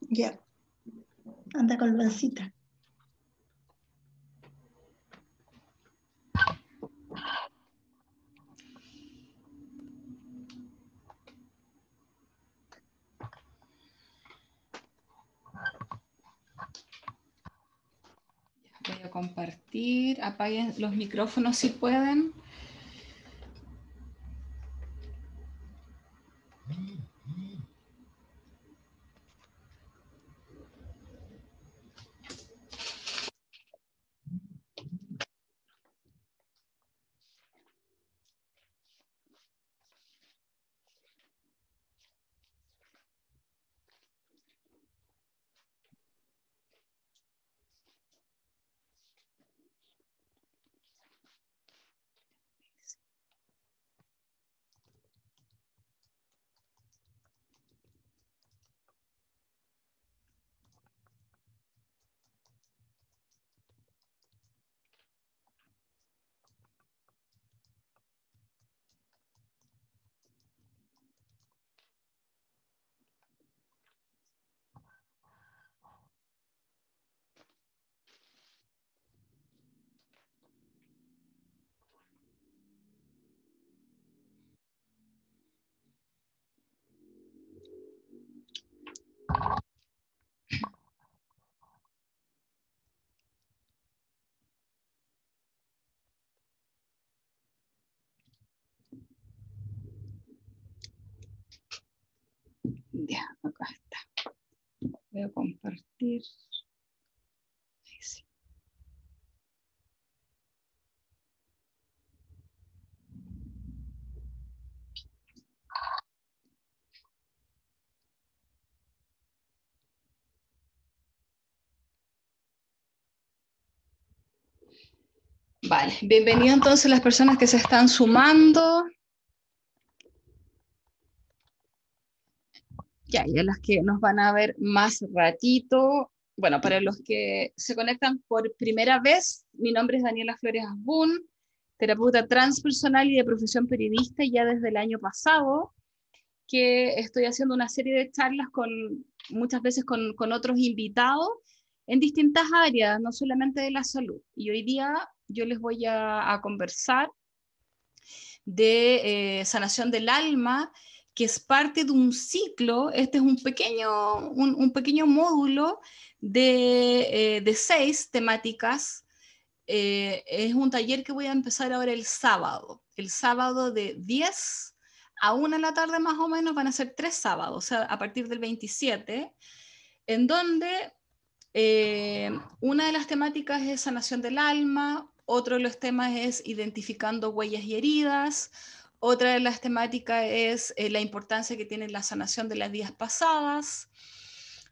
Ya. Anda con bolsita. Voy a compartir. Apaguen los micrófonos si pueden. Acá está. Voy a compartir. Vale, bienvenido entonces las personas que se están sumando. Ya, y a las que nos van a ver más ratito, bueno, para los que se conectan por primera vez, mi nombre es Daniela Flores Asbun, terapeuta transpersonal y de profesión periodista ya desde el año pasado, que estoy haciendo una serie de charlas con, muchas veces con, otros invitados en distintas áreas, no solamente de la salud. Y hoy día yo les voy a, conversar de eh, sanación del alma que es parte de un ciclo, este es un pequeño, un, pequeño módulo de, eh, seis temáticas. Eh, es un taller que voy a empezar ahora el sábado, el sábado de 10 a 1 en la tarde más o menos, van a ser tres sábados, a partir del 27, en donde eh, una de las temáticas es sanación del alma, otro de los temas es identificando huellas y heridas, otra de las temáticas es eh, la importancia que tiene la sanación de las vías pasadas.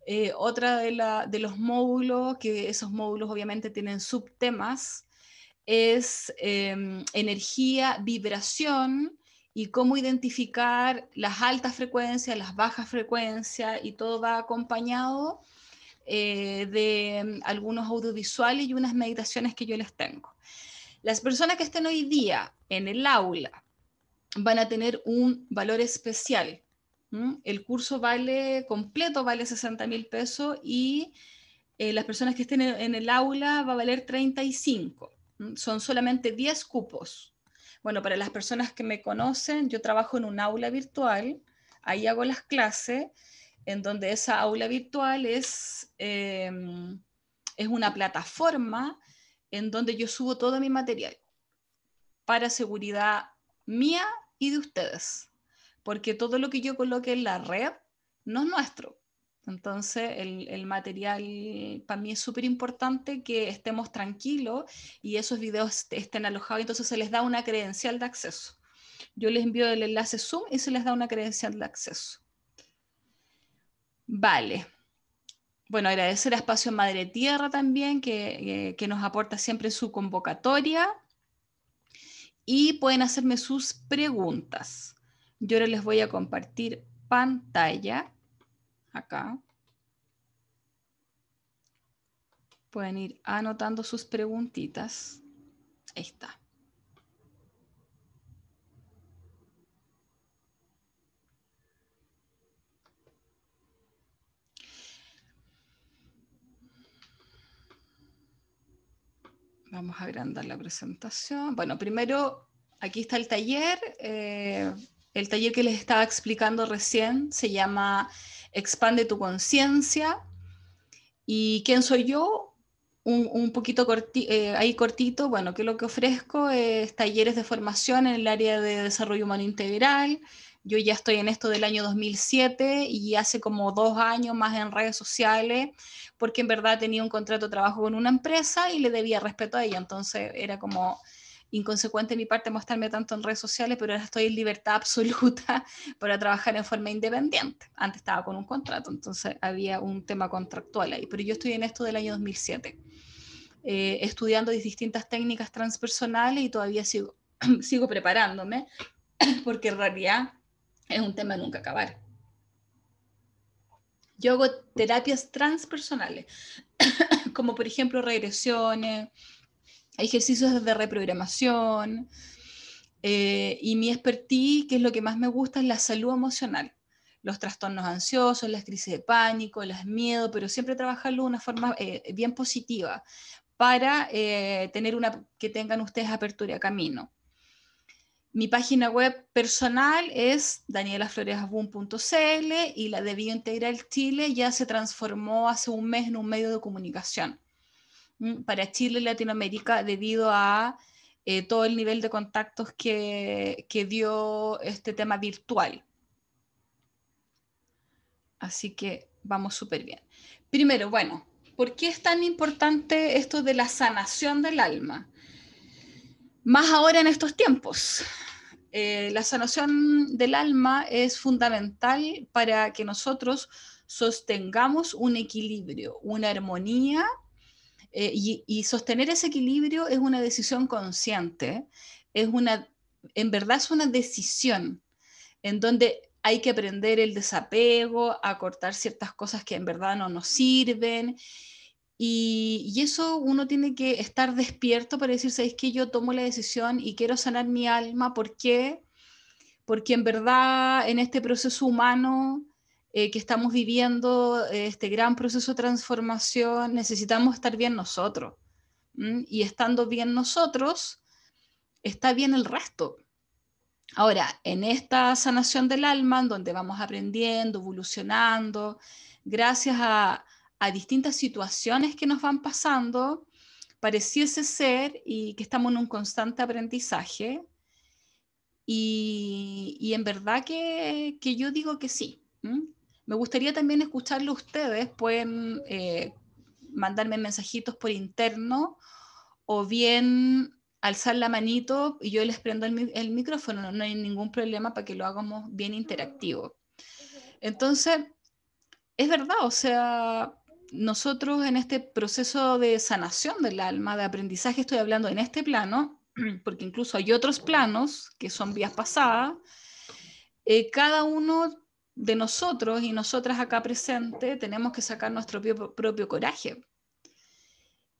Eh, otra de, los módulos, que esos módulos obviamente tienen subtemas, es em, energía, vibración y cómo identificar las altas frecuencias, las bajas frecuencias y todo va acompañado eh, de algunos audiovisuales y unas meditaciones que yo les tengo. Las personas que estén hoy día en el aula van a tener un valor especial. El curso vale completo, vale 60 mil pesos y eh, las personas que estén en el aula va a valer 35. Son solamente 10 cupos. Bueno, para las personas que me conocen, yo trabajo en un aula virtual, ahí hago las clases, en donde esa aula virtual es, em, es una plataforma en donde yo subo todo mi material para seguridad mía y de ustedes, porque todo lo que yo coloque en la red no es nuestro. Entonces, el, material para mí es súper importante que estemos tranquilos y esos videos estén alojados, entonces se les da una credencial de acceso. Yo les envío el enlace Zoom y se les da una credencial de acceso. Vale. Bueno, agradecer a Espacio Madre Tierra también, que, eh, que nos aporta siempre su convocatoria y pueden hacerme sus preguntas. Yo ahora les voy a compartir pantalla acá. Pueden ir anotando sus preguntitas. Ahí está. Vamos a agrandar la presentación. Bueno, primero, aquí está el taller. Eh, el taller que les estaba explicando recién se llama Expande tu conciencia. ¿Y quién soy yo? Un, poquito eh, ahí cortito, bueno, que lo que ofrezco es talleres de formación en el área de desarrollo humano integral, yo ya estoy en esto del año 2007 y hace como dos años más en redes sociales, porque en verdad tenía un contrato de trabajo con una empresa y le debía respeto a ella. Entonces era como inconsecuente mi parte mostrarme tanto en redes sociales, pero ahora estoy en libertad absoluta para trabajar en forma independiente. Antes estaba con un contrato, entonces había un tema contractual ahí, pero yo estoy en esto del año 2007, eh, estudiando distintas técnicas transpersonales y todavía sigo, sigo preparándome, porque en realidad es un tema de nunca acabar. Yo hago terapias transpersonales, como por ejemplo regresiones, ejercicios de reprogramación, eh, y mi expertise, que es lo que más me gusta, es la salud emocional, los trastornos ansiosos, las crisis de pánico, las miedos, pero siempre trabajarlo de una forma eh, bien positiva para eh, tener una, que tengan ustedes apertura a camino. Mi página web personal es danielafloresabun.cl y la de el Chile ya se transformó hace un mes en un medio de comunicación para Chile y Latinoamérica debido a eh, todo el nivel de contactos que, que dio este tema virtual. Así que vamos súper bien. Primero, bueno, ¿por qué es tan importante esto de la sanación del alma? Más ahora en estos tiempos. Eh, la sanación del alma es fundamental para que nosotros sostengamos un equilibrio, una armonía, eh, y, sostener ese equilibrio es una decisión consciente, es una, en verdad es una decisión en donde hay que aprender el desapego, acortar ciertas cosas que en verdad no nos sirven y, eso uno tiene que estar despierto para decir, ¿sabes que Yo tomo la decisión y quiero sanar mi alma. ¿Por qué? Porque en verdad en este proceso humano eh, que estamos viviendo, eh, este gran proceso de transformación, necesitamos estar bien nosotros. Y estando bien nosotros, está bien el resto. Ahora, en esta sanación del alma, en donde vamos aprendiendo, evolucionando, gracias a a distintas situaciones que nos van pasando, pareciese ser y que estamos en un constante aprendizaje. Y, en verdad que, yo digo que sí. Me gustaría también escucharlo ustedes, pueden eh, mandarme mensajitos por interno o bien alzar la manito y yo les prendo el, el, micrófono, no hay ningún problema para que lo hagamos bien interactivo. Entonces, es verdad, o sea, nosotros en este proceso de sanación del alma, de aprendizaje, estoy hablando en este plano, porque incluso hay otros planos que son vías pasadas, eh, cada uno de nosotros y nosotras acá presente tenemos que sacar nuestro propio coraje.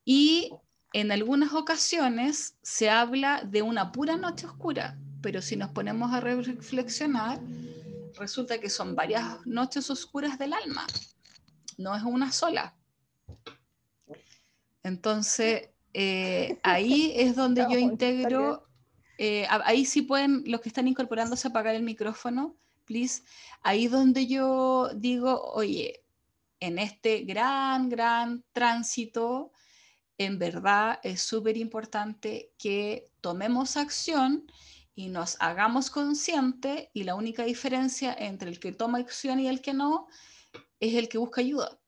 Y en algunas ocasiones se habla de una pura noche oscura, pero si nos ponemos a reflexionar, resulta que son varias noches oscuras del alma, no es una sola. Entonces, eh, ahí es donde yo integro, eh, ahí sí pueden, los que están incorporándose, apagar el micrófono, please. Ahí es donde yo digo, oye, en este gran, gran tránsito, en verdad es súper importante que tomemos acción y nos hagamos consciente y la única diferencia entre el que toma acción y el que no es el que busca ayuda.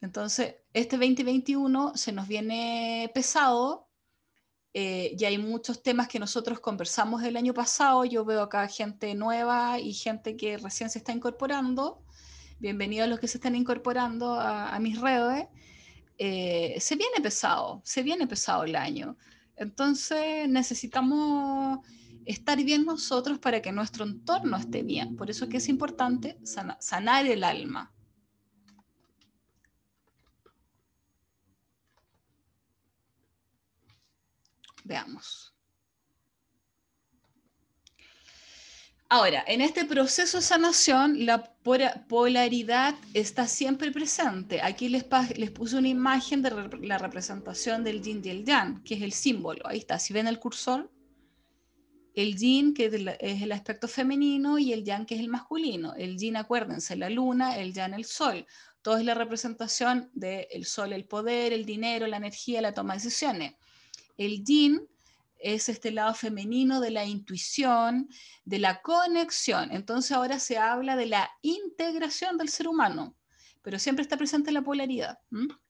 Entonces, este 2021 se nos viene pesado eh, y hay muchos temas que nosotros conversamos el año pasado. Yo veo acá gente nueva y gente que recién se está incorporando. Bienvenidos a los que se están incorporando a, mis redes. Eh, se viene pesado, se viene pesado el año. Entonces necesitamos estar bien nosotros para que nuestro entorno esté bien. Por eso es que es importante sanar el alma. Veamos. Ahora, en este proceso de sanación, la polaridad está siempre presente. Aquí les, les puse una imagen de la representación del yin y el yang, que es el símbolo. Ahí está, si ven el cursor, el yin, que es el aspecto femenino, y el yang, que es el masculino. El yin, acuérdense, la luna, el yang, el sol. Todo es la representación del sol, el poder, el dinero, la energía, la toma de decisiones. El yin es este lado femenino de la intuición, de la conexión. Entonces ahora se habla de la integración del ser humano, pero siempre está presente la polaridad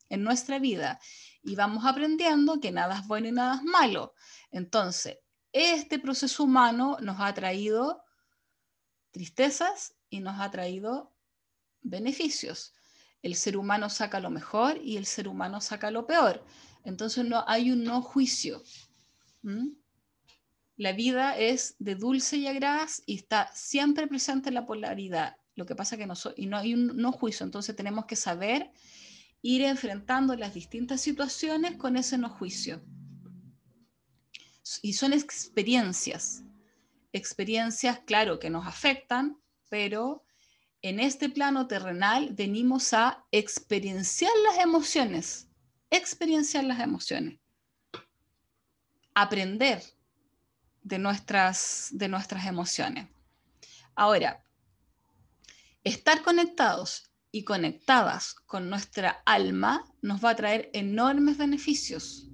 en nuestra vida. Y vamos aprendiendo que nada es bueno y nada es malo. Entonces, este proceso humano nos ha traído tristezas y nos ha traído beneficios. El ser humano saca lo mejor y el ser humano saca lo peor. Entonces no hay un no juicio. La vida es de dulce y agraz y está siempre presente la polaridad. Lo que pasa que no, no hay un no juicio, entonces tenemos que saber ir enfrentando las distintas situaciones con ese no juicio y son experiencias, experiencias, claro, que nos afectan, pero en este plano terrenal venimos a experienciar las emociones, experienciar las emociones, aprender de nuestras, de nuestras emociones. Ahora, estar conectados y conectadas con nuestra alma nos va a traer enormes beneficios.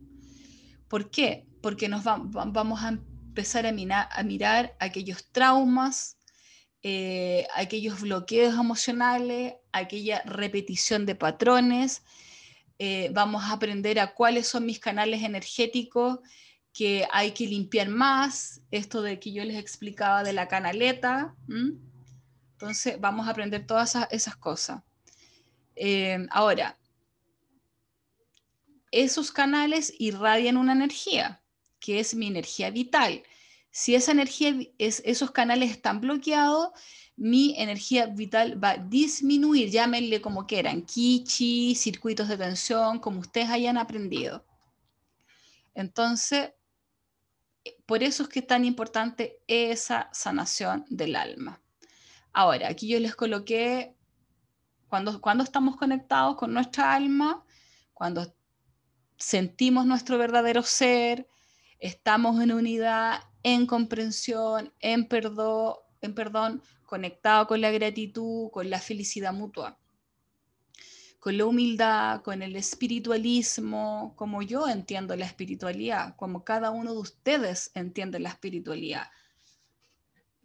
¿Por qué? porque nos vamos a empezar a, mirar, aquellos traumas, eh, aquellos bloqueos emocionales, aquella repetición de patrones. Eh, vamos a aprender a cuáles son mis canales energéticos que hay que limpiar más, esto de que yo les explicaba de la canaleta. Entonces vamos a aprender todas esas, cosas. Eh, ahora, esos canales irradian una energía que es mi energía vital. Si esa energía, es, esos canales están bloqueados, mi energía vital va a disminuir, llámenle como quieran, kichi, circuitos de tensión, como ustedes hayan aprendido. Entonces, por eso es que es tan importante esa sanación del alma. Ahora, aquí yo les coloqué cuando, cuando estamos conectados con nuestra alma, cuando sentimos nuestro verdadero ser, estamos en unidad, en comprensión, en perdón, en perdón, conectado con la gratitud, con la felicidad mutua, con la humildad, con el espiritualismo, como yo entiendo la espiritualidad, como cada uno de ustedes entiende la espiritualidad,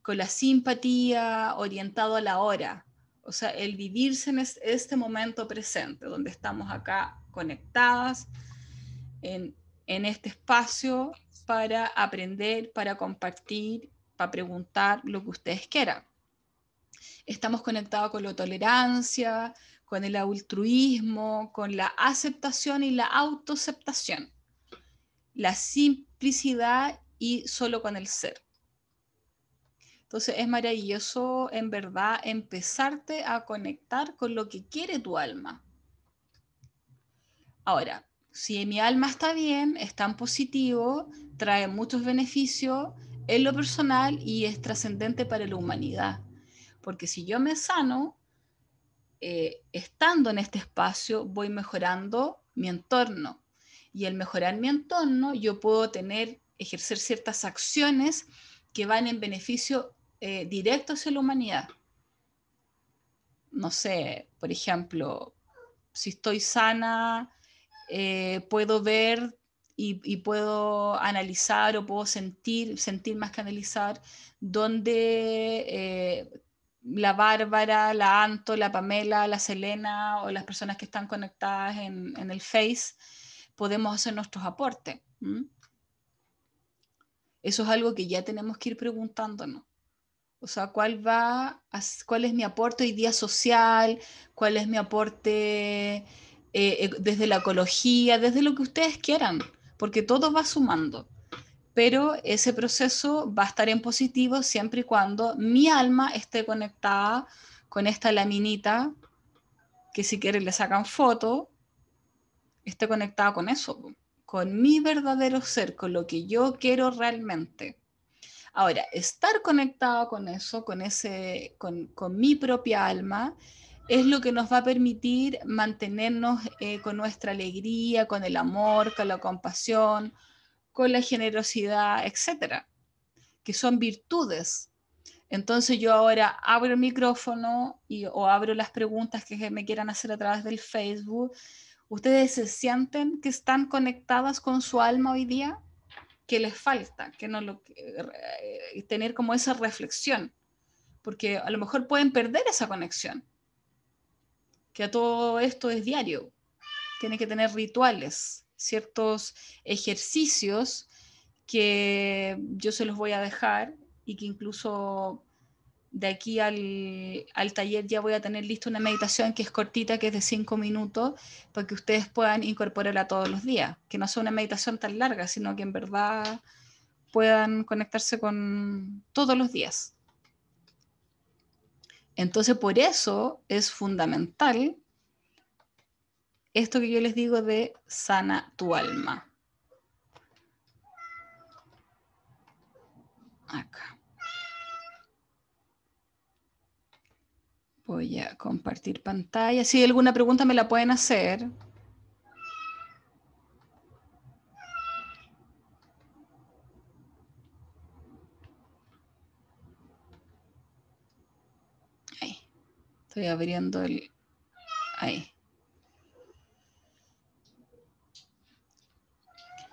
con la simpatía orientado a la hora, o sea, el vivirse en este momento presente, donde estamos acá conectadas en, en este espacio para aprender, para compartir, para preguntar lo que ustedes quieran. Estamos conectados con la tolerancia, con el altruismo, con la aceptación y la autoaceptación, la simplicidad y solo con el ser. Entonces es maravilloso en verdad empezarte a conectar con lo que quiere tu alma. Ahora, si mi alma está bien, está en positivo, trae muchos beneficios en lo personal y es trascendente para la humanidad. Porque si yo me sano, eh, estando en este espacio, voy mejorando mi entorno. Y al mejorar mi entorno, yo puedo tener, ejercer ciertas acciones que van en beneficio eh, directo hacia la humanidad. No sé, por ejemplo, si estoy sana, eh, puedo ver y, puedo analizar o puedo sentir, sentir más que analizar, dónde eh, la Bárbara, la Anto, la Pamela, la Selena o las personas que están conectadas en, el Face, podemos hacer nuestros aportes. Eso es algo que ya tenemos que ir preguntándonos. O sea, ¿cuál, va ¿cuál es mi aporte hoy día social? ¿Cuál es mi aporte eh, eh, desde la ecología, desde lo que ustedes quieran, porque todo va sumando. Pero ese proceso va a estar en positivo siempre y cuando mi alma esté conectada con esta laminita, que si quieren le sacan foto, esté conectada con eso, con mi verdadero ser, con lo que yo quiero realmente. Ahora, estar conectado con eso, con, ese, con, con mi propia alma, es lo que nos va a permitir mantenernos eh, con nuestra alegría, con el amor, con la compasión, con la generosidad, etcétera, que son virtudes. Entonces yo ahora abro el micrófono y, o abro las preguntas que me quieran hacer a través del Facebook. ¿Ustedes se sienten que están conectadas con su alma hoy día? ¿Qué les falta? Que no lo, eh, tener como esa reflexión, porque a lo mejor pueden perder esa conexión que todo esto es diario. Tiene que tener rituales, ciertos ejercicios que yo se los voy a dejar y que incluso de aquí al, al taller ya voy a tener lista una meditación que es cortita, que es de cinco minutos, para que ustedes puedan incorporarla todos los días. Que no sea una meditación tan larga, sino que en verdad puedan conectarse con todos los días. Entonces, por eso es fundamental esto que yo les digo de sana tu alma. Acá. Voy a compartir pantalla. Si alguna pregunta me la pueden hacer. Estoy abriendo el... Ahí.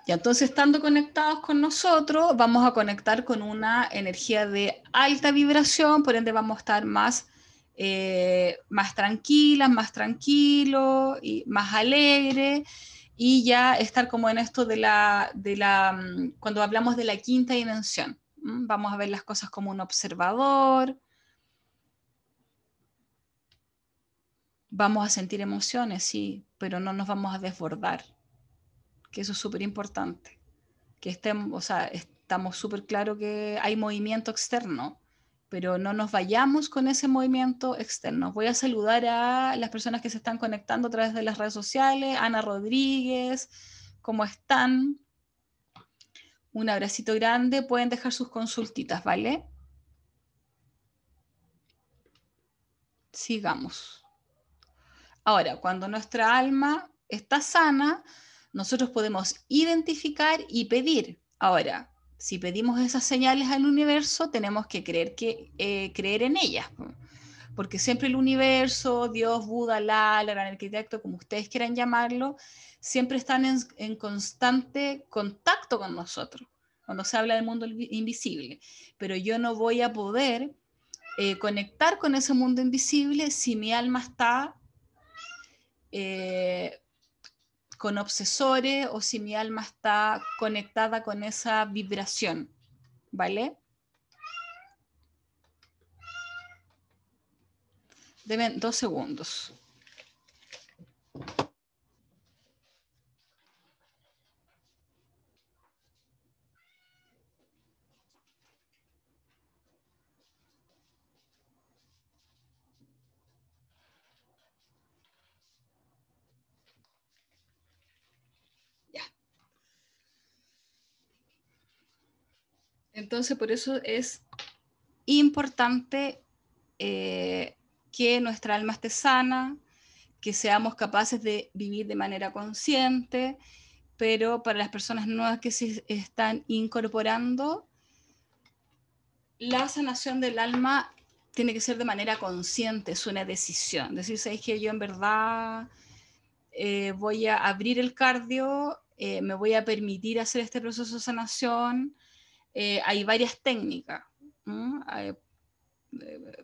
Y entonces, estando conectados con nosotros, vamos a conectar con una energía de alta vibración, por ende vamos a estar más, eh, más tranquilas, más tranquilo y más alegre Y ya estar como en esto de la, de la, mm, cuando hablamos de la quinta dimensión, vamos a ver las cosas como un observador, Vamos a sentir emociones, sí, pero no nos vamos a desbordar, que eso es súper importante, que estemos, o sea, estamos súper claro que hay movimiento externo, pero no nos vayamos con ese movimiento externo. Voy a saludar a las personas que se están conectando a través de las redes sociales, Ana Rodríguez, ¿cómo están? Un abracito grande, pueden dejar sus consultitas, ¿vale? Sigamos. Ahora, cuando nuestra alma está sana, nosotros podemos identificar y pedir. Ahora, si pedimos esas señales al universo, tenemos que creer, que, eh, creer en ellas. Porque siempre el universo, Dios, Buda, Lala, el arquitecto, como ustedes quieran llamarlo, siempre están en, constante contacto con nosotros, cuando se habla del mundo invisible. Pero yo no voy a poder eh, conectar con ese mundo invisible si mi alma está eh, con obsesores o si mi alma está conectada con esa vibración, ¿vale? Deben dos segundos. Entonces, por eso es importante eh, que nuestra alma esté sana, que seamos capaces de vivir de manera consciente, pero para las personas nuevas que se están incorporando, la sanación del alma tiene que ser de manera consciente, es una decisión. Decir, se que yo en verdad eh, voy a abrir el cardio, eh, me voy a permitir hacer este proceso de sanación? Eh, hay varias técnicas. Eh,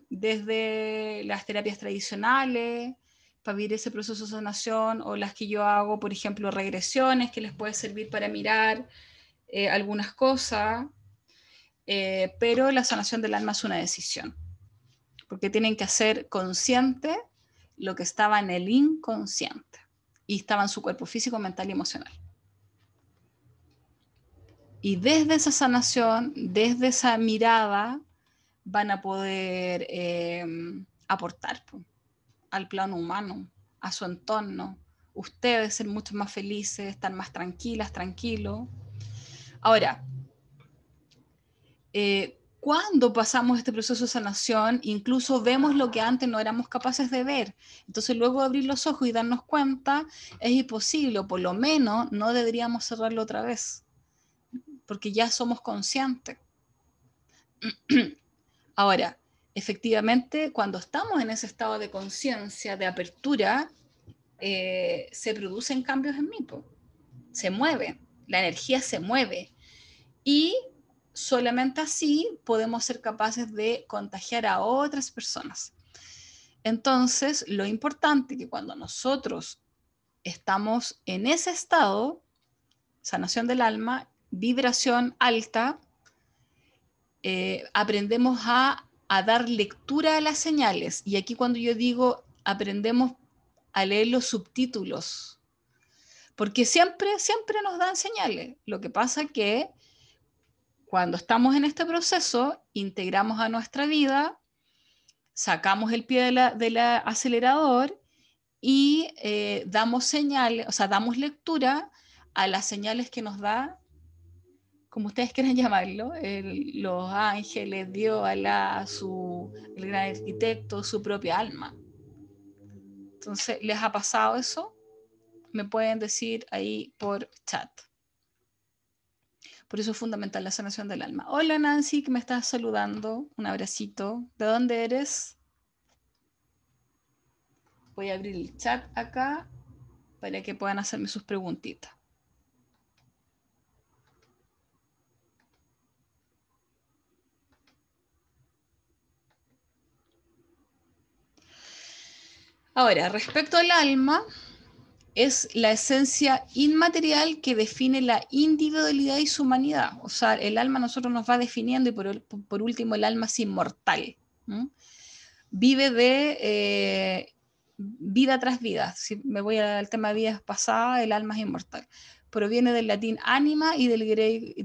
desde las terapias tradicionales para vivir ese proceso de sanación o las que yo hago, por ejemplo, regresiones que les puede servir para mirar eh, algunas cosas, pero la sanación del alma es una decisión, porque tienen que hacer consciente lo que estaba en el inconsciente y estaba en su cuerpo físico, mental y emocional. Y desde esa sanación, desde esa mirada, van a poder em, aportar al plano humano, a su entorno. Ustedes ser mucho más felices, estar más tranquilas, tranquilos. Ahora, eh, cuando pasamos este proceso de sanación, incluso vemos lo que antes no éramos capaces de ver. Entonces, luego de abrir los ojos y darnos cuenta, es imposible, o por lo menos no deberíamos cerrarlo otra vez porque ya somos conscientes. Ahora, efectivamente, cuando estamos en ese estado de conciencia, de apertura, eh, se producen cambios en mí, se mueve, la energía se mueve y solamente así podemos ser capaces de contagiar a otras personas. Entonces, lo importante es que cuando nosotros estamos en ese estado, sanación del alma, vibración alta, eh, aprendemos a, dar lectura a las señales. Y aquí cuando yo digo aprendemos a leer los subtítulos, porque siempre, siempre nos dan señales. Lo que pasa que cuando estamos en este proceso, integramos a nuestra vida, sacamos el pie del acelerador y eh, damos señales, o sea, damos lectura a las señales que nos da como ustedes quieran llamarlo, los ángeles, dio a, su gran arquitecto su propia alma. Entonces, ¿les ha pasado eso? Me pueden decir ahí por chat. Por eso es fundamental la sanación del alma. Hola Nancy, que me estás saludando. Un abracito. ¿De dónde eres? Voy a abrir el chat acá para que puedan hacerme sus preguntitas. Ahora, respecto al alma, es la esencia inmaterial que define la individualidad y su humanidad. O sea, el alma nosotros nos va definiendo y por, último el alma es inmortal. Vive de eh, vida tras vida. Si me voy al tema de vidas pasadas, el alma es inmortal. Proviene del latín anima y del,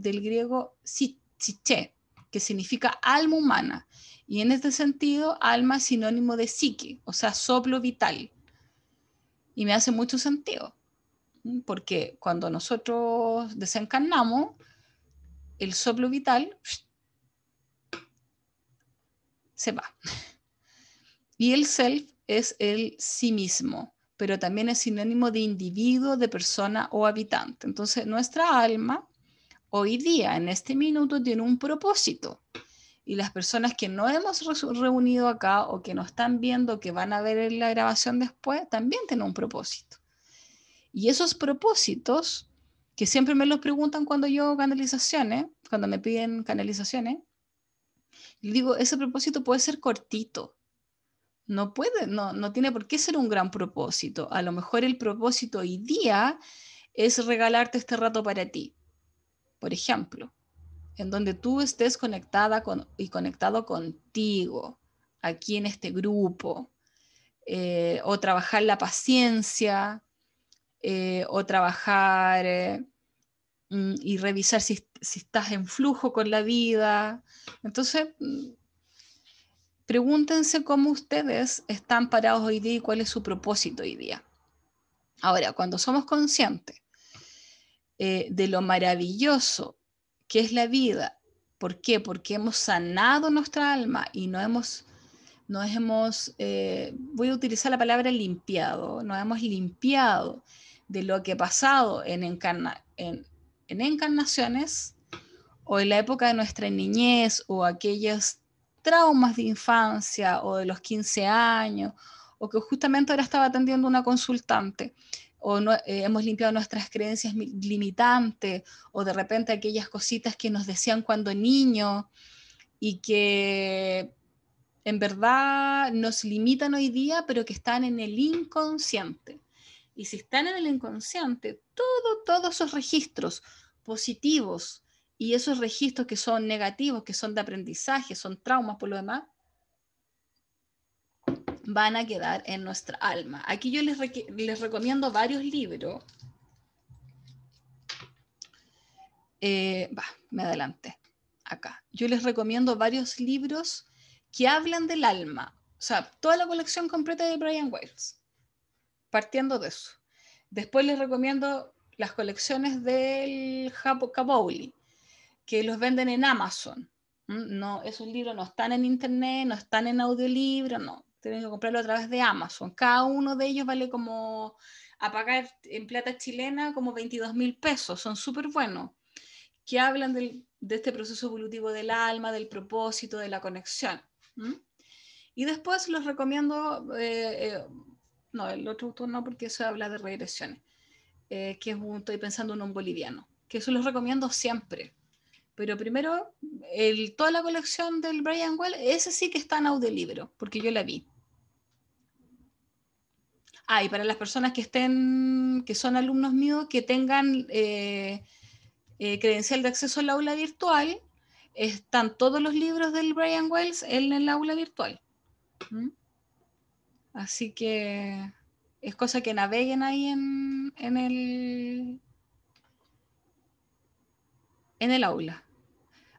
del griego psiche, que significa alma humana y en este sentido, alma es sinónimo de psique, o sea, soplo vital. Y me hace mucho sentido, porque cuando nosotros desencarnamos, el soplo vital se va. Y el self es el sí mismo, pero también es sinónimo de individuo, de persona o habitante. Entonces, nuestra alma hoy día, en este minuto, tiene un propósito y las personas que no hemos reunido acá o que nos están viendo, que van a ver la grabación después, también tienen un propósito. Y esos propósitos, que siempre me los preguntan cuando yo canalizaciones, cuando me piden canalizaciones, digo, ese propósito puede ser cortito. No puede, no, no tiene por qué ser un gran propósito. A lo mejor el propósito hoy día es regalarte este rato para ti, por ejemplo en donde tú estés conectada con, y conectado contigo, aquí en este grupo, eh, o trabajar la paciencia, eh, o trabajar eh, mm, y revisar si, si, estás en flujo con la vida. Entonces, mm, pregúntense cómo ustedes están parados hoy día y cuál es su propósito hoy día. Ahora, cuando somos conscientes de lo maravilloso ¿Qué es la vida. ¿Por qué? Porque hemos sanado nuestra alma y no hemos, nos hemos, eh, voy a utilizar la palabra limpiado, no hemos limpiado de lo que ha pasado en, en, en encarnaciones o en la época de nuestra niñez o aquellos traumas de infancia o de los 15 años o que justamente ahora estaba atendiendo una consultante o eh, hemos limpiado nuestras creencias limitantes o de repente aquellas cositas que nos decían cuando niño y que en verdad nos limitan hoy día, pero que están en el inconsciente. Y si están en el inconsciente, todo, todos esos registros positivos y esos registros que son negativos, que son de aprendizaje, son traumas por lo demás, van a quedar en nuestra alma. Aquí yo les, les recomiendo varios libros. Eh, me adelante. acá. Yo les recomiendo varios libros que hablan del alma. O sea, toda la colección completa de Brian Wales, Partiendo de eso. Después les recomiendo las colecciones del Japo que los venden en Amazon. ¿Mm? No, esos libros no están en internet, no están en audiolibro, no. Tienen que comprarlo a través de Amazon. Cada uno de ellos vale como a pagar en plata chilena como 22 mil pesos. Son súper buenos. Que hablan de este proceso evolutivo del alma, del propósito, de la conexión. Y después los recomiendo, eh, eh, no, el otro no, porque eso habla de regresiones, eh, que es estoy pensando en un boliviano, que eso los recomiendo siempre. Pero primero, toda la colección del Brian Well, ese sí que está en audiolibro, porque yo la vi. Ah, y para las personas que estén, que son alumnos míos, que tengan eh, eh, credencial de acceso al aula virtual, están todos los libros del Brian Wells en el aula virtual. ¿Mm? Así que es cosa que naveguen ahí en, en, el, en el aula.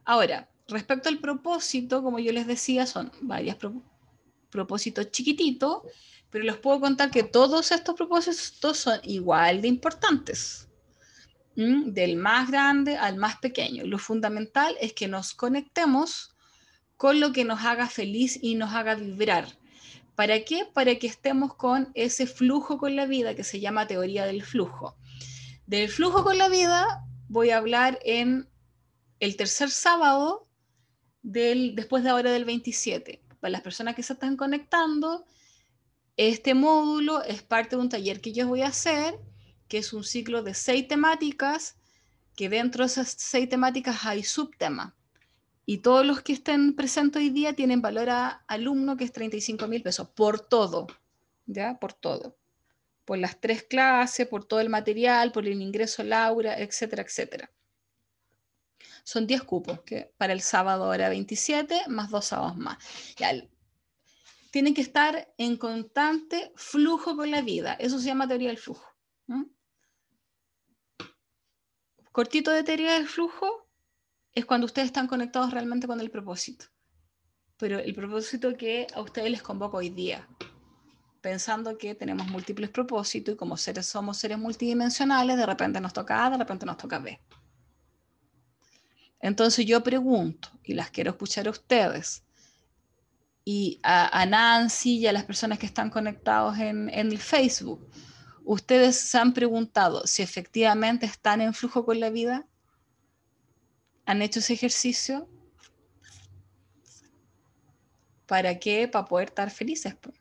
Ahora, respecto al propósito, como yo les decía, son varios propósitos chiquititos pero les puedo contar que todos estos propósitos son igual de importantes, del más grande al más pequeño. Lo fundamental es que nos conectemos con lo que nos haga feliz y nos haga vibrar. ¿Para qué? Para que estemos con ese flujo con la vida que se llama teoría del flujo. Del flujo con la vida voy a hablar en el tercer sábado del, después de ahora del 27. Para las personas que se están conectando, este módulo es parte de un taller que yo voy a hacer, que es un ciclo de seis temáticas, que dentro de esas seis temáticas hay subtema. Y todos los que estén presentes hoy día tienen valor a alumno que es 35 mil pesos, por todo, ¿ya? Por todo. Por las tres clases, por todo el material, por el ingreso Laura, etcétera, etcétera. Son 10 cupos que para el sábado hora 27, más dos sábados más. Ya, tienen que estar en constante flujo con la vida. Eso se llama teoría del flujo. Cortito de teoría del flujo es cuando ustedes están conectados realmente con el propósito. Pero el propósito que a ustedes les convoco hoy día, pensando que tenemos múltiples propósitos y como seres somos seres multidimensionales, de repente nos toca A, de repente nos toca B. Entonces yo pregunto, y las quiero escuchar a ustedes, y a, Nancy y a las personas que están conectados en, el Facebook. ¿Ustedes se han preguntado si efectivamente están en flujo con la vida? ¿Han hecho ese ejercicio? ¿Para qué? Para poder estar felices pues.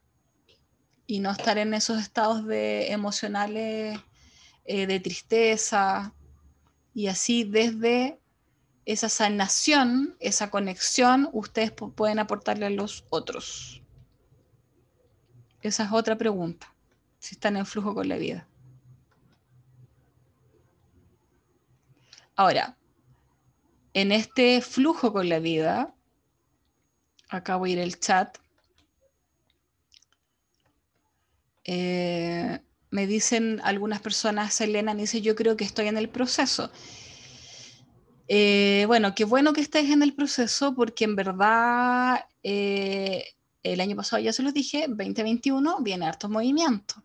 y no estar en esos estados de emocionales eh, de tristeza y así desde esa sanación, esa conexión, ustedes pueden aportarle a los otros? Esa es otra pregunta, si están en flujo con la vida. Ahora, en este flujo con la vida, acabo voy ir el chat, eh, me dicen algunas personas, Elena me dice, yo creo que estoy en el proceso. Eh, bueno, qué bueno que estés en el proceso porque en verdad eh, el año pasado ya se los dije, 2021 viene hartos movimientos.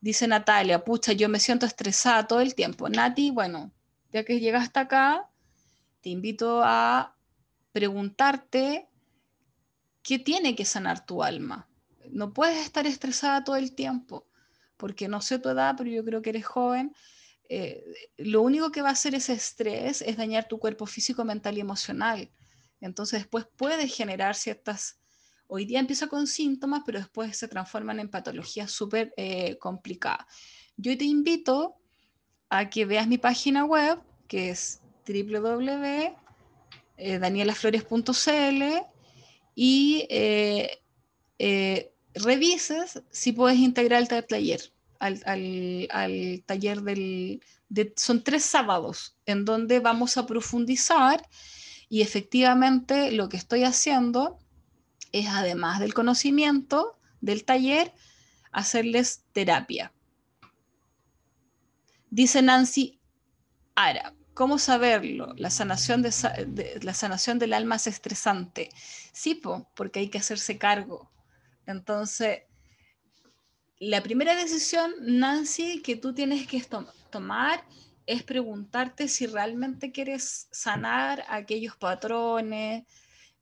Dice Natalia, pucha, yo me siento estresada todo el tiempo. Nati, bueno, ya que llegaste hasta acá, te invito a preguntarte qué tiene que sanar tu alma. No puedes estar estresada todo el tiempo, porque no sé tu edad, pero yo creo que eres joven eh, lo único que va a hacer ese estrés es dañar tu cuerpo físico, mental y emocional. Entonces después puede generar ciertas, hoy día empieza con síntomas, pero después se transforman en patologías súper eh, complicadas. Yo te invito a que veas mi página web, que es www.danielaflores.cl eh, y revises si puedes integrar el taller al, taller del... son tres sábados en donde vamos a profundizar y efectivamente lo que estoy haciendo es, además del conocimiento del taller, hacerles terapia. Dice Nancy Ara, ¿cómo saberlo? La sanación, la sanación del alma es estresante. Sí, porque hay que hacerse cargo. Entonces, la primera decisión, Nancy, que tú tienes que tomar es preguntarte si realmente quieres sanar aquellos patrones,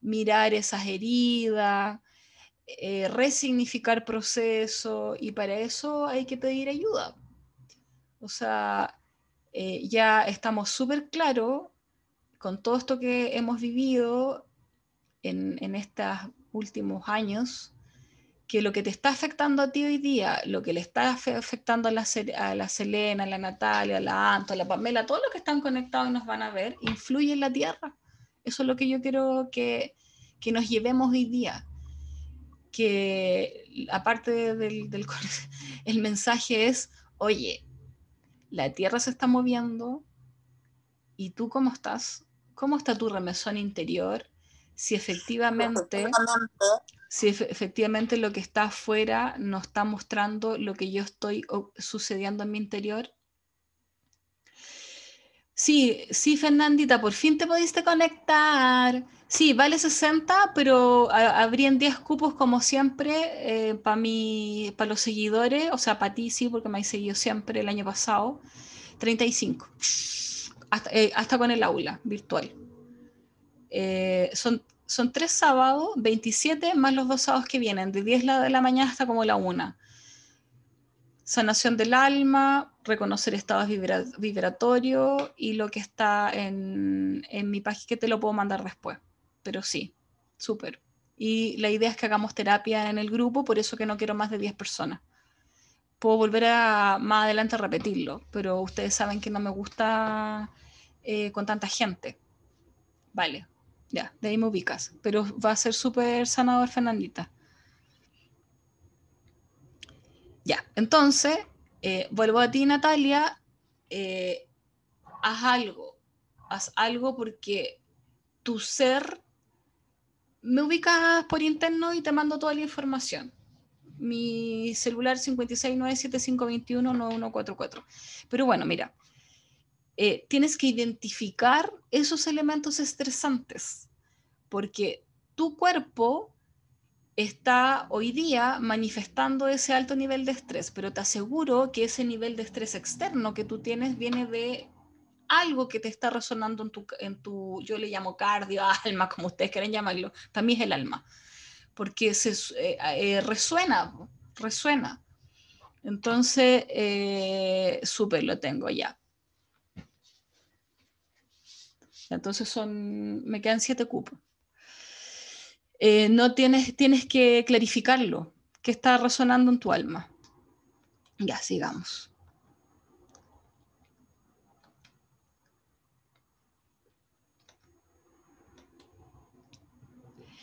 mirar esas heridas, eh, resignificar proceso y para eso hay que pedir ayuda. O sea, eh, ya estamos súper claros con todo esto que hemos vivido en estos últimos años que lo que te está afectando a ti hoy día, lo que le está afectando a la, Selena, a la Natalia, a la Anto, a la Pamela, todos los que están conectados y nos van a ver, influye en la Tierra. Eso es lo que yo quiero que, nos llevemos hoy día. Que aparte del, el mensaje es, oye, la Tierra se está moviendo y tú cómo estás, cómo está tu remesón interior, si efectivamente si efectivamente lo que está afuera no está mostrando lo que yo estoy sucediendo en mi interior. Sí, sí, Fernandita, por fin te pudiste conectar. Sí, vale 60, pero habrían 10 cupos como siempre eh, para los seguidores, o sea, para ti sí, porque me has seguido siempre el año pasado, 35, eh, hasta, con el aula virtual. Eh, son son tres sábados, 27 más los dos sábados que vienen, de 10 de la mañana hasta como la 1. Sanación del alma, reconocer estados vibratorio vibratorios y lo que está en, mi página que te lo puedo mandar después. Pero sí, súper. Y la idea es que hagamos terapia en el grupo, por eso que no quiero más de 10 personas puedo volver a más adelante a repetirlo, pero ustedes saben que no me gusta eh, con tanta gente. Vale. Ya, de ahí me ubicas. Pero va a ser súper sanador, Fernandita. Ya, entonces, eh, vuelvo a ti, Natalia. Eh, haz algo. Haz algo porque tu ser. Me ubicas por interno y te mando toda la información. Mi celular 56975219144. Pero bueno, mira. Eh, tienes que identificar esos elementos estresantes, porque tu cuerpo está hoy día manifestando ese alto nivel de estrés, pero te aseguro que ese nivel de estrés externo que tú tienes viene de algo que te está resonando en tu, en tu yo le llamo cardio, alma, como ustedes quieren llamarlo, también es el alma, porque se, eh, eh, resuena, resuena. Entonces, súper lo tengo ya. Entonces son, me quedan siete cupos. Eh, no tienes, tienes que clarificarlo. ¿Qué está resonando en tu alma? Ya, sigamos.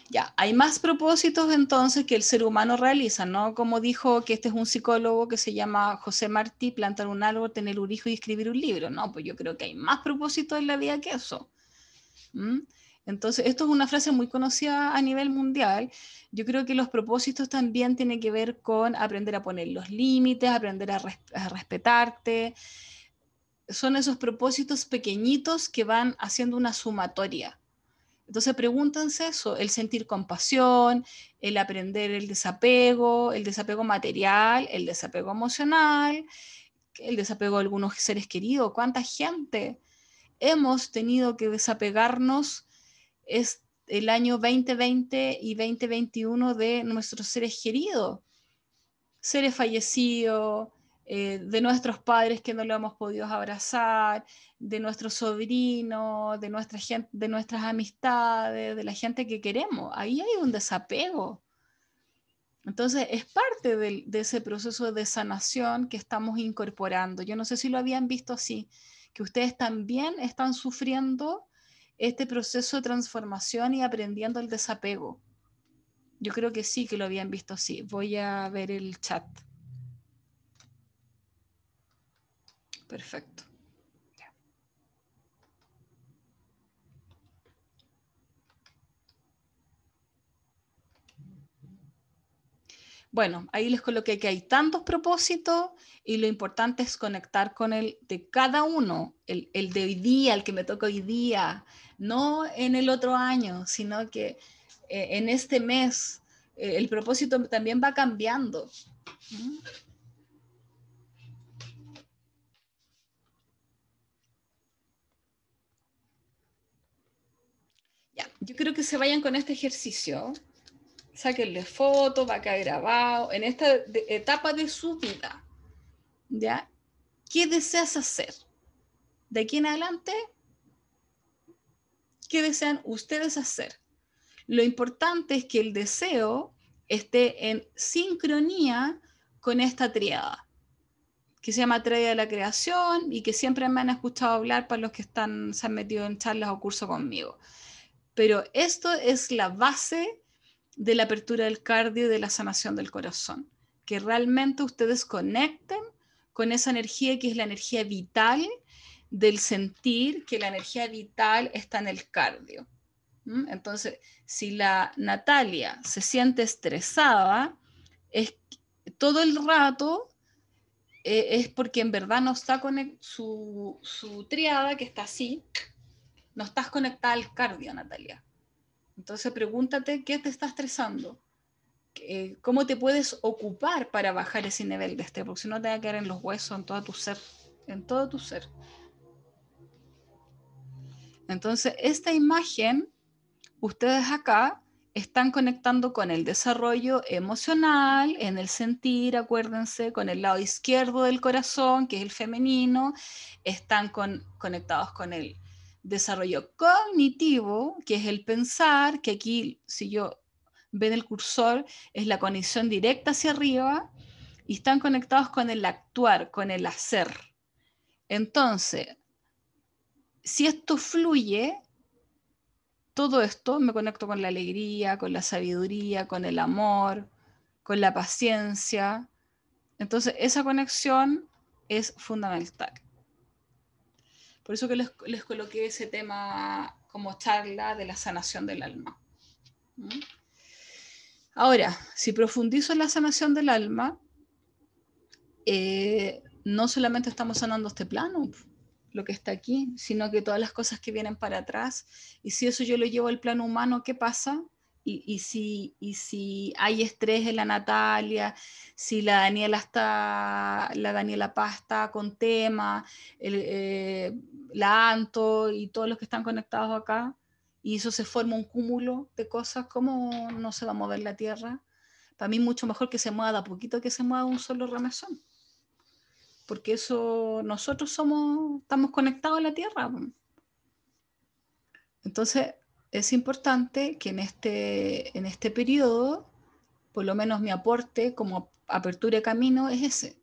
Ya, hay más propósitos entonces que el ser humano realiza, ¿no? Como dijo que este es un psicólogo que se llama José Martí, plantar un árbol, tener un hijo y escribir un libro, ¿no? Pues yo creo que hay más propósitos en la vida que eso. ¿Mm? Entonces, esto es una frase muy conocida a nivel mundial. Yo creo que los propósitos también tienen que ver con aprender a poner los límites, aprender a, respetarte. Son esos propósitos pequeñitos que van haciendo una sumatoria. Entonces pregúntense eso, el sentir compasión, el aprender el desapego, el desapego material, el desapego emocional, el desapego de algunos seres queridos, cuánta gente hemos tenido que desapegarnos es el año 2020 y 2021 de nuestros seres queridos, seres fallecidos, eh, de nuestros padres que no lo hemos podido abrazar, de nuestros sobrinos, de, nuestra gente, de nuestras amistades, de la gente que queremos. Ahí hay un desapego. Entonces, es parte de ese proceso de sanación que estamos incorporando. Yo no sé si lo habían visto así, que ustedes también están sufriendo este proceso de transformación y aprendiendo el desapego. Yo creo que sí, que lo habían visto así. Voy a ver el chat. Perfecto. Bueno, ahí les coloqué que hay tantos propósitos y lo importante es conectar con el de cada uno, el, de hoy día, el que me toca hoy día, no en el otro año, sino que eh, en este mes eh, el propósito también va cambiando. ¿Mm? yo creo que se vayan con este ejercicio sáquenle fotos, va a quedar grabado, en esta etapa de su vida, ¿ya? ¿Qué deseas hacer? De aquí en adelante, ¿qué desean ustedes hacer? Lo importante es que el deseo esté en sincronía con esta triada, que se llama triada de la creación y que siempre me han escuchado hablar para los que están, se han metido en charlas o cursos conmigo. Pero esto es la base de la apertura del cardio y de la sanación del corazón. Que realmente ustedes conecten con esa energía que es la energía vital del sentir, que la energía vital está en el cardio. Entonces, si la Natalia se siente estresada, es todo el rato eh, es porque en verdad no está con su, su triada que está así, no estás conectada al cardio, Natalia. Entonces pregúntate qué te está estresando, eh, cómo te puedes ocupar para bajar ese nivel de estrés, porque si no te va a quedar en los huesos, en todo tu ser, en todo tu ser. Entonces, esta imagen, ustedes acá están conectando con el desarrollo emocional, en el sentir, acuérdense, con el lado izquierdo del corazón, que es el femenino, están con, conectados con el desarrollo cognitivo, que es el pensar, que aquí si yo ven el cursor, es la conexión directa hacia arriba, y están conectados con el actuar, con el hacer. Entonces, si esto fluye, todo esto me conecto con la alegría, con la sabiduría, con el amor, con la paciencia. Entonces, esa conexión es fundamental. Por eso que les, coloqué ese tema como charla de la sanación del alma. Ahora, si profundizo en la sanación del alma, eh, no solamente estamos sanando este plano, lo que está aquí, sino que todas las cosas que vienen para atrás. Y si eso yo lo llevo al plano humano, ¿qué pasa? y, si, hay estrés en la Natalia, si la Daniela, está, la Daniela Paz está con tema, eh, la Anto y todos los que están conectados acá, y eso se forma un cúmulo de cosas, ¿cómo no se va a mover la Tierra? Para mí mucho mejor que se mueva a poquito que se mueva un solo ramezón. porque eso nosotros somos, estamos conectados a la Tierra. Entonces, es importante que en este, en este periodo, por lo menos mi aporte como apertura de camino es ese,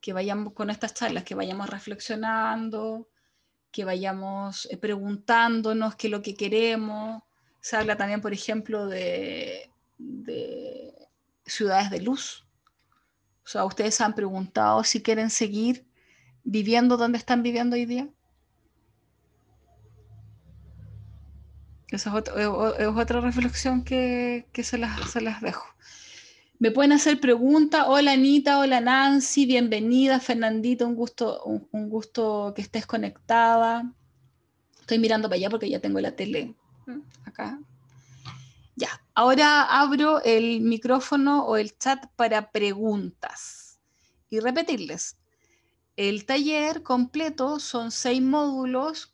que vayamos con estas charlas, que vayamos reflexionando, que vayamos eh, preguntándonos qué es lo que queremos. Se habla también, por ejemplo, de, de ciudades de luz. O sea, ustedes han preguntado si quieren seguir viviendo donde están viviendo hoy día. Esa es, otra reflexión que, se, las, las, dejo. Me pueden hacer preguntas. Hola Anita, hola Nancy, bienvenida Fernandita, un gusto, un, gusto que estés conectada. Estoy mirando para allá porque ya tengo la tele mm, acá. Ya, ahora abro el micrófono o el chat para preguntas y repetirles. El taller completo son seis módulos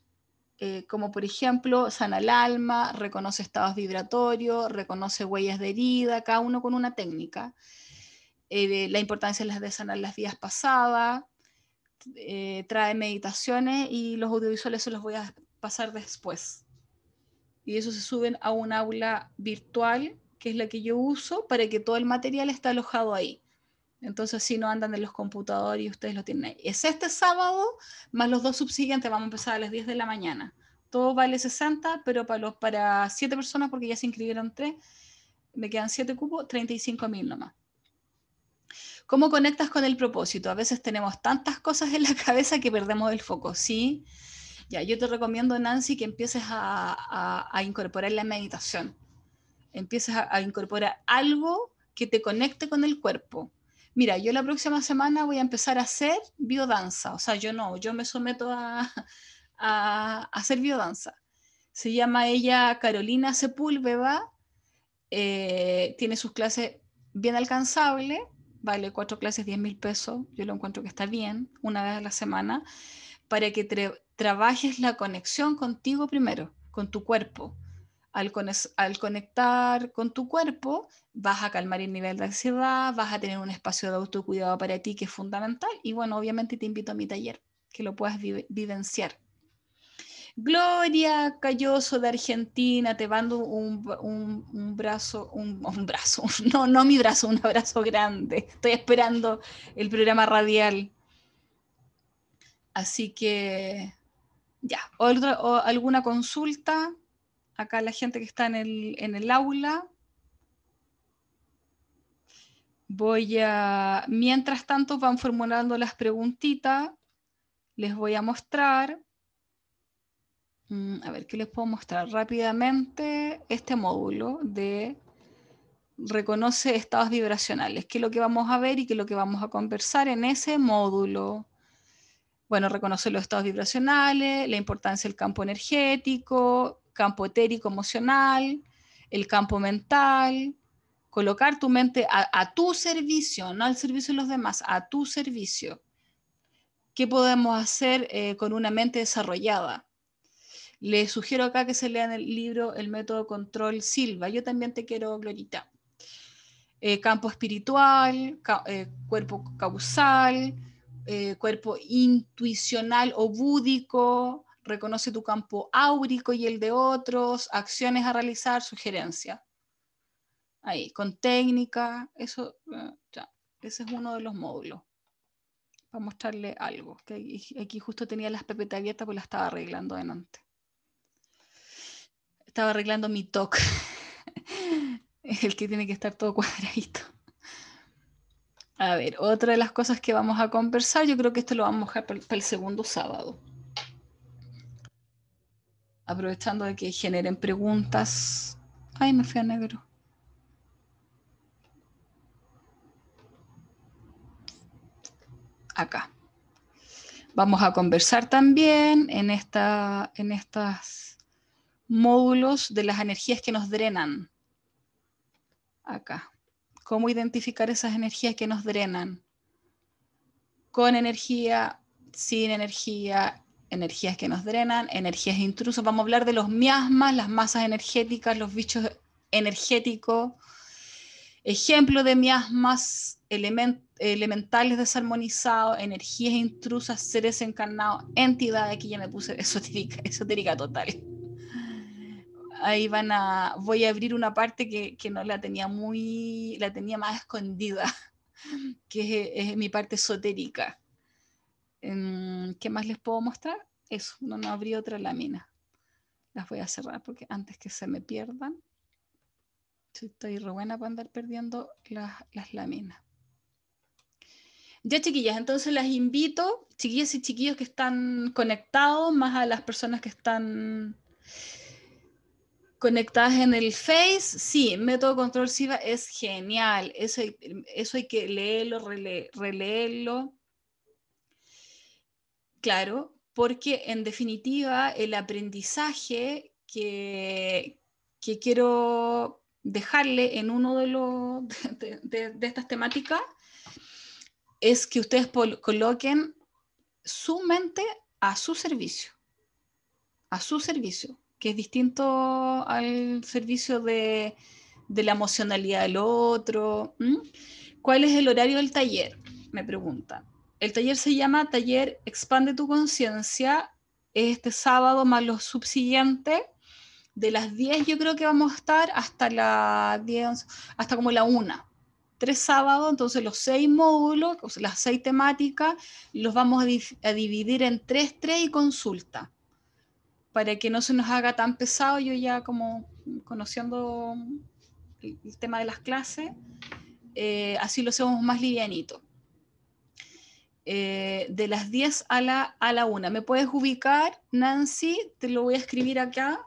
eh, como por ejemplo sana el alma, reconoce estados vibratorios, reconoce huellas de herida, cada uno con una técnica. Eh, la importancia de, las de sanar las días pasadas, eh, trae meditaciones y los audiovisuales se los voy a pasar después. Y eso se suben a un aula virtual, que es la que yo uso, para que todo el material está alojado ahí. Entonces, si no andan en los computadores y ustedes lo tienen ahí. Es este sábado, más los dos subsiguientes, vamos a empezar a las 10 de la mañana. Todo vale 60, pero para, los, para 7 personas, porque ya se inscribieron 3, me quedan 7 cupos, 35 mil nomás. ¿Cómo conectas con el propósito? A veces tenemos tantas cosas en la cabeza que perdemos el foco, ¿sí? Ya, yo te recomiendo, Nancy, que empieces a, incorporar la meditación. Empieces a incorporar algo que te conecte con el cuerpo mira, yo la próxima semana voy a empezar a hacer biodanza, o sea, yo no, yo me someto a, hacer biodanza. Se llama ella Carolina Sepúlveda, eh, tiene sus clases bien alcanzables, vale cuatro clases diez mil pesos, yo lo encuentro que está bien, una vez a la semana, para que trabajes la conexión contigo primero, con tu cuerpo al, conectar con tu cuerpo, vas a calmar el nivel de ansiedad, vas a tener un espacio de autocuidado para ti que es fundamental. Y bueno, obviamente te invito a mi taller, que lo puedas vivenciar. Gloria Calloso de Argentina, te mando un, un, brazo, un, brazo, no, no mi brazo, un abrazo grande. Estoy esperando el programa radial. Así que, ya, alguna consulta, acá la gente que está en el, aula. Voy a, mientras tanto van formulando las preguntitas, les voy a mostrar. Mm, a ver, ¿qué les puedo mostrar? Rápidamente, este módulo de reconoce estados vibracionales, qué es lo que vamos a ver y qué es lo que vamos a conversar en ese módulo. Bueno, reconoce los estados vibracionales, la importancia del campo energético, campo etérico emocional, el campo mental, colocar tu mente a, tu servicio, no al servicio de los demás, a tu servicio. ¿Qué podemos hacer eh, con una mente desarrollada? Les sugiero acá que se lean el libro El método control Silva. Yo también te quiero, Glorita. Eh, campo espiritual, eh, cuerpo causal, cuerpo intuicional o búdico, reconoce tu campo áurico y el de otros, acciones a realizar, sugerencia. Ahí, con técnica, eso, eh, ya, ese es uno de los módulos. Para mostrarle algo, que aquí justo tenía las pepetas abiertas, pues las estaba arreglando delante. Estaba arreglando mi TOC, el que tiene que estar todo cuadradito. A ver, otra de las cosas que vamos a conversar, yo creo que esto lo vamos a dejar para el segundo sábado aprovechando de que generen preguntas. Ay, me fui a negro. Acá. Vamos a conversar también en, esta, en estos módulos de las energías que nos drenan. Acá. Cómo identificar esas energías que nos drenan. Con energía, sin energía, energías que nos drenan, energías intrusas. Vamos a hablar de los miasmas, las masas energéticas, los bichos energéticos, ejemplo de miasmas, elementales desarmonizados, energías intrusas, seres encarnados, entidades, aquí ya me puse esotérica, esotérica total. Ahí van a, voy a abrir una parte que, no la tenía muy, la tenía más escondida, que es mi parte esotérica Em, ¿Qué más les puedo mostrar? Eso, no, no abrí otra lámina. Las voy a cerrar porque antes que se me pierdan, estoy re buena para andar perdiendo las, láminas. Ya, chiquillas, entonces las invito, chiquillas y chiquillos que están conectados, más a las personas que están conectadas en el Face. Sí, método control SIVA es genial. Eso, eso hay que leerlo, releerlo. Claro, porque en definitiva el aprendizaje que, que quiero dejarle en uno de, los, de, estas temáticas es que ustedes coloquen su mente a su servicio, a su servicio, que es distinto al servicio de, la emocionalidad del otro. ¿Cuál es el horario del taller? Me preguntan. El taller se llama Taller Expande tu conciencia. Este sábado más los subsiguiente De las 10 yo creo que vamos a estar hasta la 10, hasta como la 1. Tres sábados, entonces los seis módulos, las seis temáticas, los vamos a, dividir en tres, tres y consulta. Para que no se nos haga tan pesado, yo ya como conociendo el, tema de las clases, eh, así lo hacemos más livianito. Eh, de las 10 a la, a la 1. ¿Me puedes ubicar, Nancy? Te lo voy a escribir acá.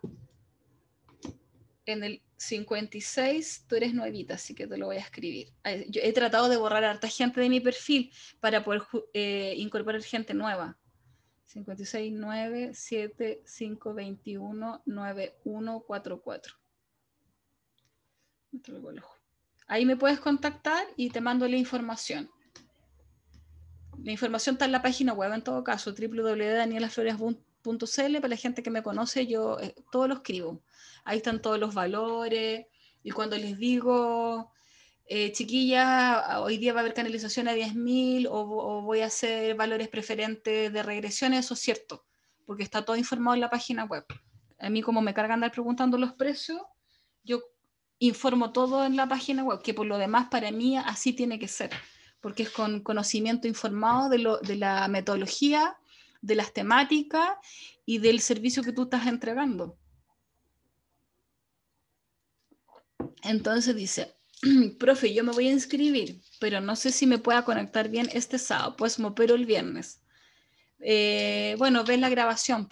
En el 56, tú eres nuevita, así que te lo voy a escribir. he tratado de borrar a harta gente de mi perfil para poder eh, incorporar gente nueva. 56, 7, 5, 21, 9, Ahí me puedes contactar y te mando la información la información está en la página web, en todo caso, www.danielaflores.cl. Para la gente que me conoce, yo eh, todo lo escribo. Ahí están todos los valores. Y cuando les digo, eh, chiquilla, hoy día va a haber canalización a 10.000 o, voy a hacer valores preferentes de regresiones, eso es cierto, porque está todo informado en la página web. A mí, como me cargan andar preguntando los precios, yo informo todo en la página web, que por lo demás, para mí, así tiene que ser porque es con conocimiento informado de, la metodología, de las temáticas y del servicio que tú estás entregando. Entonces dice, profe, yo me voy a inscribir, pero no sé si me pueda conectar bien este sábado, pues me opero el viernes. Eh, bueno, ves la grabación.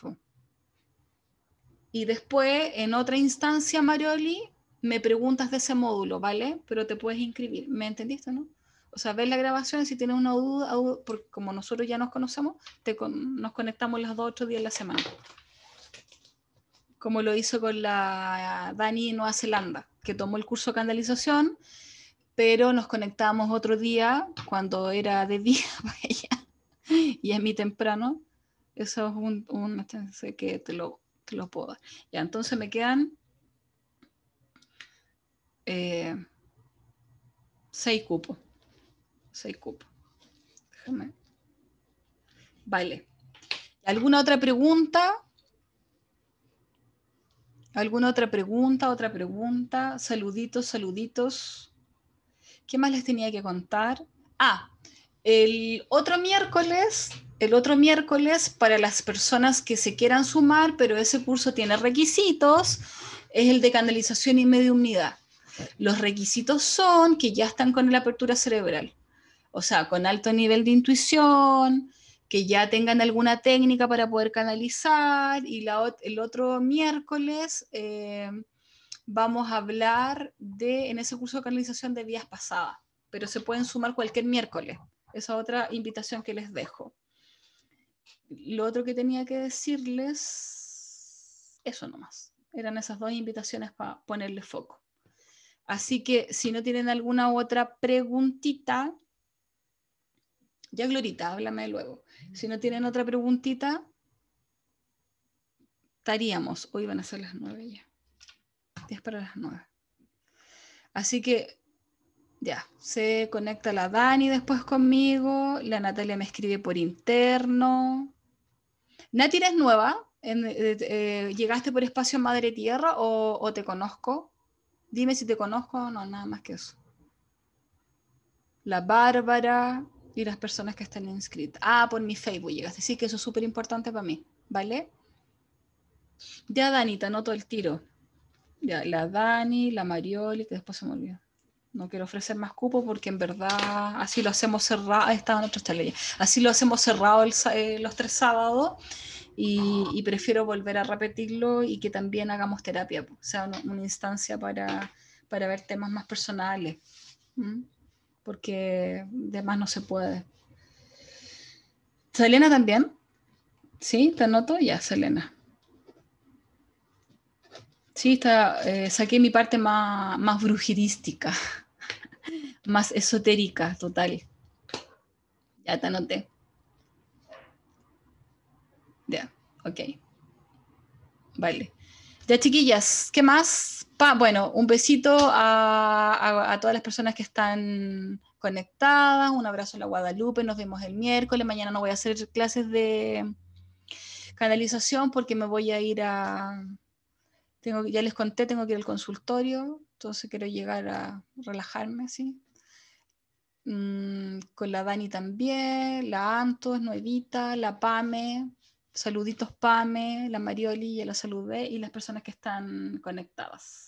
Y después, en otra instancia, Marioli, me preguntas de ese módulo, ¿vale? Pero te puedes inscribir. ¿Me entendiste, no? O sea, ves la grabación si tienes una duda, como nosotros ya nos conocemos, nos conectamos los dos otros días de la semana. Como lo hizo con la Dani Nueva Zelanda, que tomó el curso de candelización, pero nos conectamos otro día cuando era de día para y es mi temprano. Eso es un, este, sé que te lo, te lo puedo Ya, entonces me quedan eh, seis cupos cupo. Vale. ¿Alguna otra pregunta? ¿Alguna otra pregunta? ¿Otra pregunta? Saluditos, saluditos. ¿Qué más les tenía que contar? Ah, el otro miércoles, el otro miércoles para las personas que se quieran sumar, pero ese curso tiene requisitos, es el de canalización y mediunidad. Los requisitos son que ya están con la apertura cerebral o sea, con alto nivel de intuición, que ya tengan alguna técnica para poder canalizar y la, el otro miércoles eh, vamos a hablar de, en ese curso de canalización de vías pasadas, pero se pueden sumar cualquier miércoles. Esa otra invitación que les dejo. Lo otro que tenía que decirles, eso nomás. Eran esas dos invitaciones para ponerle foco. Así que si no tienen alguna otra preguntita, ya, Glorita, háblame luego. Si no tienen otra preguntita, estaríamos. Hoy van a ser las nueve ya. Diez para las nueve. Así que ya, se conecta la Dani después conmigo, la Natalia me escribe por interno. Nati, ¿eres nueva? Eh, eh, eh, ¿Llegaste por espacio Madre Tierra o, o te conozco? Dime si te conozco o no, nada más que eso. La Bárbara, y las personas que están inscritas. Ah, por mi Facebook llegaste. Sí, que eso es súper importante para mí, ¿vale? Ya, Danita te anoto el tiro. Ya, la Dani, la Marioli, que después se me olvidó. No quiero ofrecer más cupo porque en verdad así lo hacemos cerrado. Estaban otros talleres Así lo hacemos cerrado eh, los tres sábados y, prefiero volver a repetirlo y que también hagamos terapia, o sea, una, instancia para, para ver temas más personales. ¿Mm? porque de más no se puede. Selena también. ¿Sí? ¿Te anoto? Ya, Selena. Sí, está, eh, saqué mi parte más, más brujerística, más esotérica, total. Ya te anoté. Ya, ok. Vale. Ya, chiquillas, ¿qué más? bueno, un besito a, todas las personas que están conectadas, un abrazo a la Guadalupe, nos vemos el miércoles, mañana no voy a hacer clases de canalización porque me voy a ir a, tengo, ya les conté, tengo que ir al consultorio, entonces quiero llegar a relajarme así. Mm, con la Dani también, la Antos, Nuevita, la Pame, saluditos Pame, la Marioli, ya la saludé y las personas que están conectadas.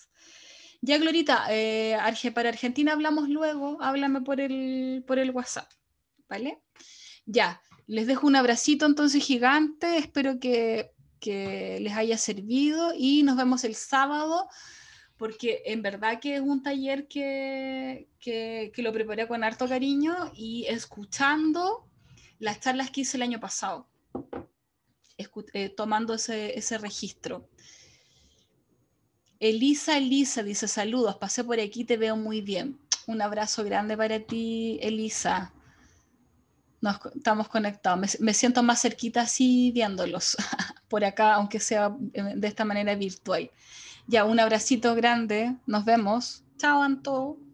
Ya, Glorita, eh, para Argentina hablamos luego, háblame por el, por el WhatsApp, ¿vale? Ya, les dejo un abracito entonces gigante, espero que, les haya servido y nos vemos el sábado porque en verdad que es un taller que, lo preparé con harto cariño y escuchando las charlas que hice el año pasado, eh, tomando ese, ese registro. Elisa, Elisa dice saludos, pasé por aquí, te veo muy bien. Un abrazo grande para ti, Elisa. Nos, estamos conectados. Me, me siento más cerquita así viéndolos por acá, aunque sea eh, de esta manera virtual. Ya, un abracito grande. Nos vemos. Chao, Anto.